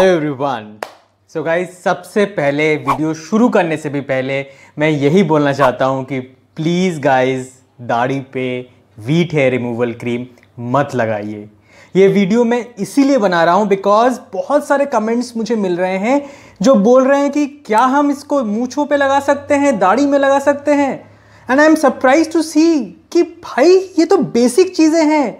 Everyone so guys सबसे पहले video शुरू करने से भी पहले मैं यही बोलना चाहता हूँ कि प्लीज़ गाइस दाढ़ी पे वीट हेयर रिमूवल क्रीम मत लगाइए ये वीडियो मैं इसीलिए बना रहा हूँ बिकॉज बहुत सारे कमेंट्स मुझे मिल रहे हैं जो बोल रहे हैं कि क्या हम इसको मूछों पे लगा सकते हैं दाढ़ी में लगा सकते हैं and I am surprise to see कि भाई ये तो बेसिक चीज़ें हैं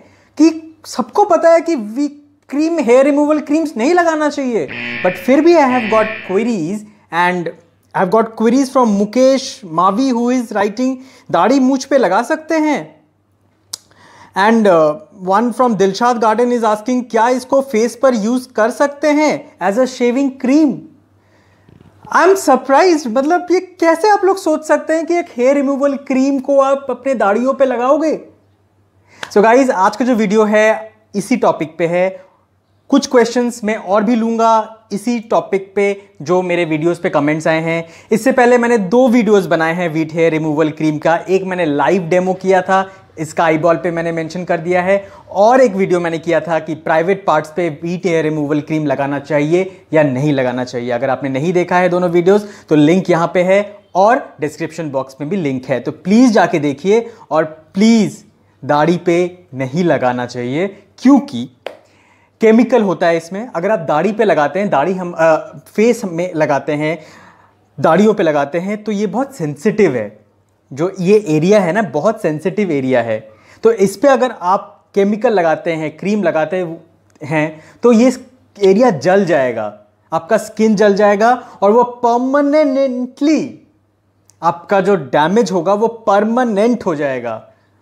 कि सबको पता है कि Veet cream hair removal creams नहीं लगाना चाहिए बट फिर भी I have got queries and I have got queries from Mukesh Mavi who is writing दाढ़ी मूछ पे लगा सकते हैं and one from Dilshad Garden is asking क्या इसको फेस पर यूज कर सकते हैं as a shaving cream I am surprise मतलब ये कैसे आप लोग सोच सकते हैं कि एक हेयर रिमूवल क्रीम को आप अपने दाढ़ियों पे लगाओगे सो so गाइज आज का जो वीडियो है इसी टॉपिक पे है कुछ क्वेश्चंस मैं और भी लूँगा इसी टॉपिक पे जो मेरे वीडियोस पे कमेंट्स आए हैं इससे पहले मैंने दो वीडियोस बनाए हैं वीट हेयर रिमूवल क्रीम का एक मैंने लाइव डेमो किया था इसका आई बॉल पर मैंने मेंशन कर दिया है और एक वीडियो मैंने किया था कि प्राइवेट पार्ट्स पे वीट हेयर रिमूवल क्रीम लगाना चाहिए या नहीं लगाना चाहिए अगर आपने नहीं देखा है दोनों वीडियोस तो लिंक यहाँ पे है और डिस्क्रिप्शन बॉक्स में भी लिंक है तो प्लीज़ जाके देखिए और प्लीज़ दाढ़ी पे नहीं लगाना चाहिए क्योंकि केमिकल होता है इसमें अगर आप दाढ़ी पे लगाते हैं दाढ़ी हम आ, फेस में लगाते हैं दाढ़ियों पे लगाते हैं तो ये बहुत सेंसिटिव है जो ये एरिया है ना बहुत सेंसिटिव एरिया है तो इस पर अगर आप केमिकल लगाते हैं क्रीम लगाते हैं तो ये एरिया जल जाएगा आपका स्किन जल जाएगा और वो परमानेंटली आपका जो डैमेज होगा वो परमानेंट हो जाएगा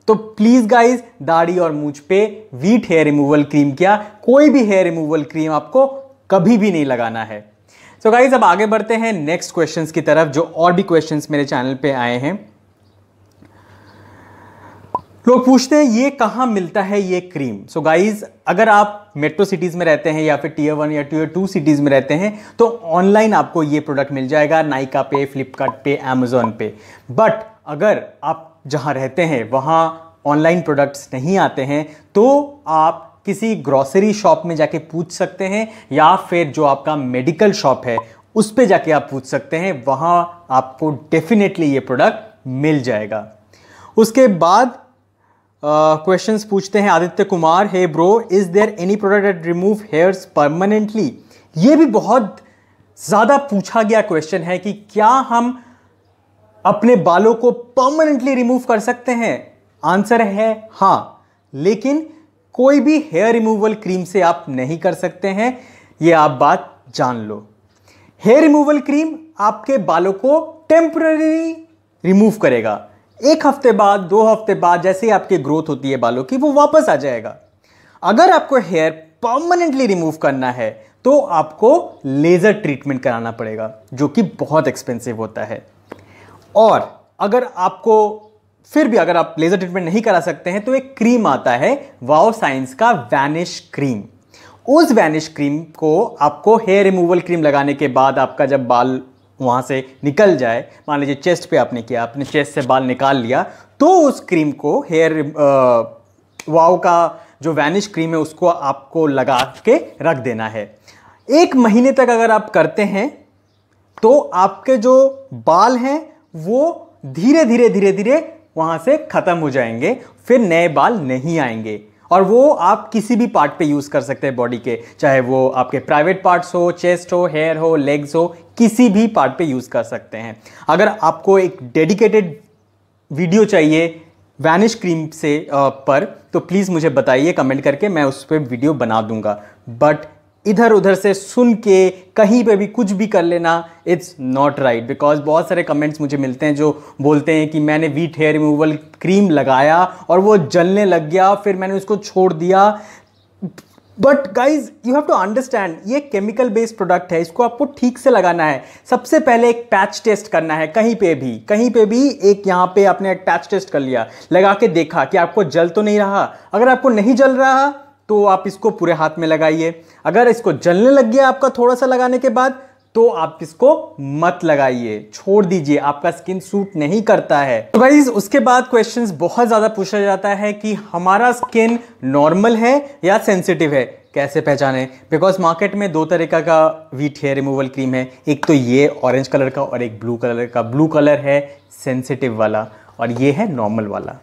तो प्लीज़ गाइज दाढ़ी और मूछ पे वीट हेयर रिमूवल क्रीम क्या कोई भी हेयर रिमूवल क्रीम आपको कभी भी नहीं लगाना है सो so गाइज अब आगे बढ़ते हैं नेक्स्ट क्वेश्चंस की तरफ जो और भी क्वेश्चंस मेरे चैनल पे आए हैं लोग पूछते हैं ये कहाँ मिलता है ये क्रीम सो so गाइज अगर आप मेट्रो सिटीज़ में रहते हैं या फिर टीयर वन या टीयर टू सिटीज़ में रहते हैं तो ऑनलाइन आपको ये प्रोडक्ट मिल जाएगा नाइका पे फ्लिपकार्ट पे अमेजोन पे बट अगर आप जहाँ रहते हैं वहाँ ऑनलाइन प्रोडक्ट्स नहीं आते हैं तो आप किसी ग्रॉसरी शॉप में जाके पूछ सकते हैं या फिर जो आपका मेडिकल शॉप है उस पर जाके आप पूछ सकते हैं वहाँ आपको डेफिनेटली ये प्रोडक्ट मिल जाएगा उसके बाद क्वेश्चंस uh, पूछते हैं Aditya Kumar hey bro is there any product at remove hairs permanently ये भी बहुत ज़्यादा पूछा गया क्वेश्चन है कि क्या हम अपने बालों को परमानेंटली रिमूव कर सकते हैं आंसर है हाँ लेकिन कोई भी हेयर रिमूवल क्रीम से आप नहीं कर सकते हैं ये आप बात जान लो हेयर रिमूवल क्रीम आपके बालों को टेम्प्ररी रिमूव करेगा एक हफ्ते बाद दो हफ्ते बाद जैसे ही आपकी ग्रोथ होती है बालों की वो वापस आ जाएगा अगर आपको हेयर परमानेंटली रिमूव करना है तो आपको लेज़र ट्रीटमेंट कराना पड़ेगा जो कि बहुत एक्सपेंसिव होता है और अगर आपको फिर भी अगर आप लेज़र ट्रीटमेंट नहीं करा सकते हैं तो एक क्रीम आता है वाओ साइंस का वैनिश क्रीम उस वैनिश क्रीम को आपको हेयर रिमूवल क्रीम लगाने के बाद आपका जब बाल वहाँ से निकल जाए मान लीजिए चेस्ट पे आपने किया अपने चेस्ट से बाल निकाल लिया तो उस क्रीम को हेयर वाओ का जो वैनिश क्रीम है उसको आपको लगा के रख देना है एक महीने तक अगर आप करते हैं तो आपके जो बाल हैं वो धीरे धीरे धीरे धीरे वहाँ से ख़त्म हो जाएंगे फिर नए बाल नहीं आएंगे और वो आप किसी भी पार्ट पे यूज़ कर सकते हैं बॉडी के चाहे वो आपके प्राइवेट पार्ट्स हो चेस्ट हो हेयर हो लेग्स हो किसी भी पार्ट पे यूज़ कर सकते हैं अगर आपको एक डेडिकेटेड वीडियो चाहिए वैनिश क्रीम से पर तो प्लीज़ मुझे बताइए कमेंट करके मैं उस पर वीडियो बना दूंगा बट इधर उधर से सुन के कहीं पे भी कुछ भी कर लेना इट्स नॉट राइट बिकॉज बहुत सारे कमेंट्स मुझे मिलते हैं जो बोलते हैं कि मैंने वीट हेयर रिमूवल क्रीम लगाया और वो जलने लग गया फिर मैंने उसको छोड़ दिया but guys you have to understand ये केमिकल बेस्ड प्रोडक्ट है इसको आपको ठीक से लगाना है सबसे पहले एक पैच टेस्ट करना है कहीं पे भी कहीं पे भी एक यहाँ पे आपने एक पैच टेस्ट कर लिया लगा के देखा कि आपको जल तो नहीं रहा अगर आपको नहीं जल रहा तो आप इसको पूरे हाथ में लगाइए अगर इसको जलने लग गया आपका थोड़ा सा लगाने के बाद तो आप इसको मत लगाइए छोड़ दीजिए आपका स्किन सूट नहीं करता है तो गाइज उसके बाद क्वेश्चंस बहुत ज़्यादा पूछा जाता है कि हमारा स्किन नॉर्मल है या सेंसिटिव है कैसे पहचाने बिकॉज मार्केट में दो तरीका का वीट हेयर रिमूवल क्रीम है एक तो ये ऑरेंज कलर का और एक ब्लू कलर का ब्लू कलर है सेंसिटिव वाला और ये है नॉर्मल वाला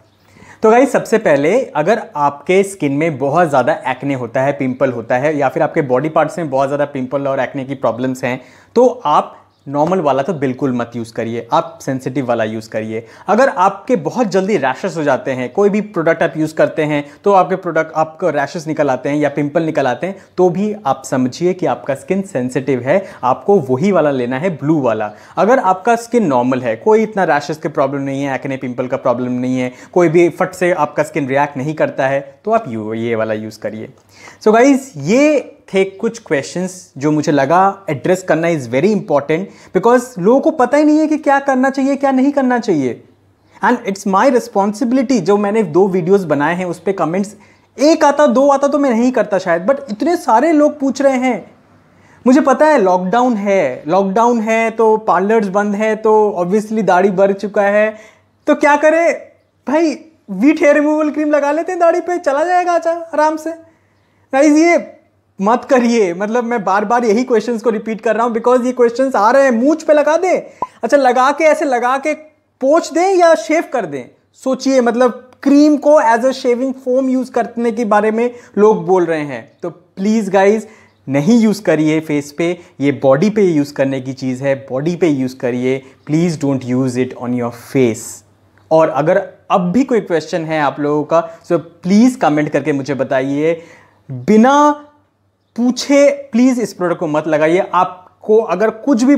तो गाई सबसे पहले अगर आपके स्किन में बहुत ज़्यादा एक्ने होता है पिंपल होता है या फिर आपके बॉडी पार्ट्स में बहुत ज़्यादा पिंपल और एक्ने की प्रॉब्लम्स हैं तो आप नॉर्मल वाला तो बिल्कुल मत यूज़ करिए आप सेंसिटिव वाला यूज़ करिए अगर आपके बहुत जल्दी रैशेस हो जाते हैं कोई भी प्रोडक्ट आप यूज़ करते हैं तो आपके प्रोडक्ट आपको रैशेस निकल आते हैं या पिंपल निकल आते हैं तो भी आप समझिए कि आपका स्किन सेंसिटिव है आपको वही वाला लेना है ब्लू वाला अगर आपका स्किन नॉर्मल है कोई इतना रैशेज की प्रॉब्लम नहीं है एक्ने पिम्पल का प्रॉब्लम नहीं है कोई भी फट से आपका स्किन रिएक्ट नहीं करता है तो आप ये वाला यूज़ करिए सो गाइज़ ये थे कुछ क्वेश्चंस जो मुझे लगा एड्रेस करना इज़ वेरी इंपॉर्टेंट बिकॉज लोगों को पता ही नहीं है कि क्या करना चाहिए क्या नहीं करना चाहिए एंड इट्स माई रिस्पॉन्सिबिलिटी जो मैंने दो वीडियोज़ बनाए हैं उस पर कमेंट्स एक आता दो आता तो मैं नहीं करता शायद बट इतने सारे लोग पूछ रहे हैं मुझे पता है लॉकडाउन है लॉकडाउन है तो पार्लर्स बंद है तो ऑब्वियसली दाढ़ी बढ़ चुका है तो क्या करें भाई वीट हेयर रिमूवल क्रीम लगा लेते हैं दाढ़ी पे चला जाएगा अच्छा आराम से राइज ये मत करिए मतलब मैं बार बार यही क्वेश्चंस को रिपीट कर रहा हूँ बिकॉज ये क्वेश्चंस आ रहे हैं मूछ पे लगा दें अच्छा लगा के ऐसे लगा के पोछ दें या शेव कर दें सोचिए मतलब क्रीम को as a shaving foam use करने के बारे में लोग बोल रहे हैं तो प्लीज़ गाइज़ नहीं यूज़ करिए फेस पे ये बॉडी पे यूज़ करने की चीज़ है बॉडी पे यूज़ करिए please don't use it on your face और अगर अब भी कोई क्वेश्चन है आप लोगों का सो प्लीज़ कमेंट करके मुझे बताइए बिना पूछे प्लीज़ इस प्रोडक्ट को मत लगाइए आपको अगर कुछ भी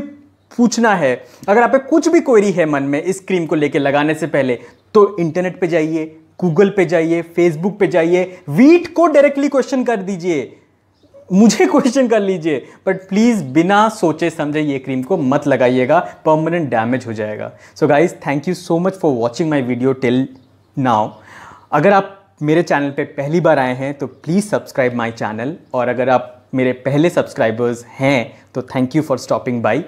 पूछना है अगर आप कुछ भी क्वेरी है मन में इस क्रीम को लेकर लगाने से पहले तो इंटरनेट पे जाइए गूगल पे जाइए फेसबुक पे जाइए वीट को डायरेक्टली क्वेश्चन कर दीजिए मुझे क्वेश्चन कर लीजिए बट प्लीज़ बिना सोचे समझे ये क्रीम को मत लगाइएगा परमानेंट डैमेज हो जाएगा so guys thank you so much for watching my video till now अगर आप मेरे चैनल पे पहली बार आए हैं तो प्लीज़ सब्सक्राइब माय चैनल और अगर आप मेरे पहले सब्सक्राइबर्स हैं तो thank you for stopping by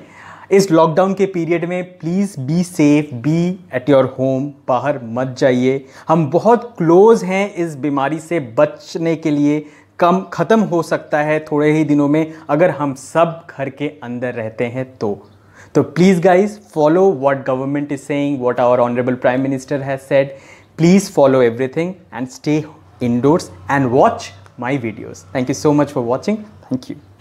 इस लॉकडाउन के पीरियड में please be safe be at your home बाहर मत जाइए हम बहुत क्लोज़ हैं इस बीमारी से बचने के लिए कम ख़त्म हो सकता है थोड़े ही दिनों में अगर हम सब घर के अंदर रहते हैं तो तो please guys follow what government is saying what our honourable prime minister has said Please follow everything and stay indoors and watch my videos. Thank you so much for watching. Thank you.